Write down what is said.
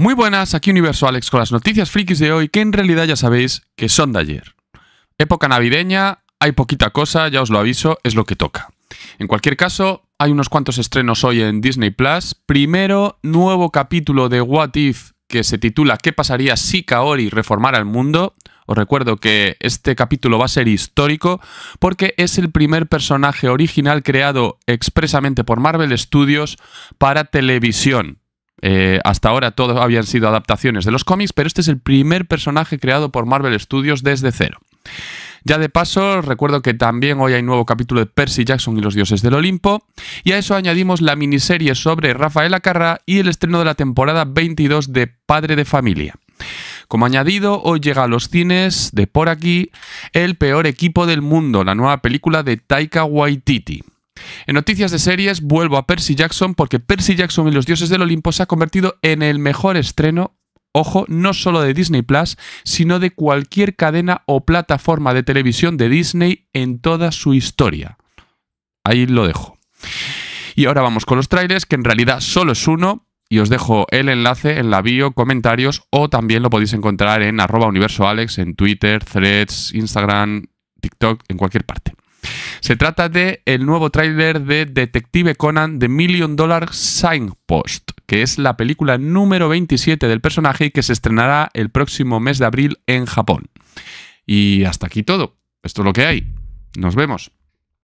Muy buenas, aquí Universo Alex con las noticias frikis de hoy, que en realidad ya sabéis que son de ayer. Época navideña, hay poquita cosa, ya os lo aviso, es lo que toca. En cualquier caso, hay unos cuantos estrenos hoy en Disney Plus. Primero, nuevo capítulo de What If que se titula ¿Qué pasaría si Kaori reformara el mundo? Os recuerdo que este capítulo va a ser histórico porque es el primer personaje original creado expresamente por Marvel Studios para televisión. Eh, hasta ahora todos habían sido adaptaciones de los cómics, pero este es el primer personaje creado por Marvel Studios desde cero. Ya de paso, recuerdo que también hoy hay nuevo capítulo de Percy Jackson y los dioses del Olimpo, y a eso añadimos la miniserie sobre Rafael Acarra y el estreno de la temporada 22 de Padre de Familia. Como añadido, hoy llega a los cines de por aquí El peor equipo del mundo, la nueva película de Taika Waititi. En noticias de series vuelvo a Percy Jackson porque Percy Jackson y los dioses del Olimpo se ha convertido en el mejor estreno ojo, no solo de Disney Plus, sino de cualquier cadena o plataforma de televisión de Disney en toda su historia. Ahí lo dejo. Y ahora vamos con los trailers, que en realidad solo es uno. Y os dejo el enlace en la bio, comentarios, o también lo podéis encontrar en arroba en Twitter, Threads, Instagram, TikTok, en cualquier parte. Se trata de el nuevo tráiler de Detective Conan The Million Dollar Signpost, que es la película número 27 del personaje y que se estrenará el próximo mes de abril en Japón. Y hasta aquí todo. Esto es lo que hay. Nos vemos.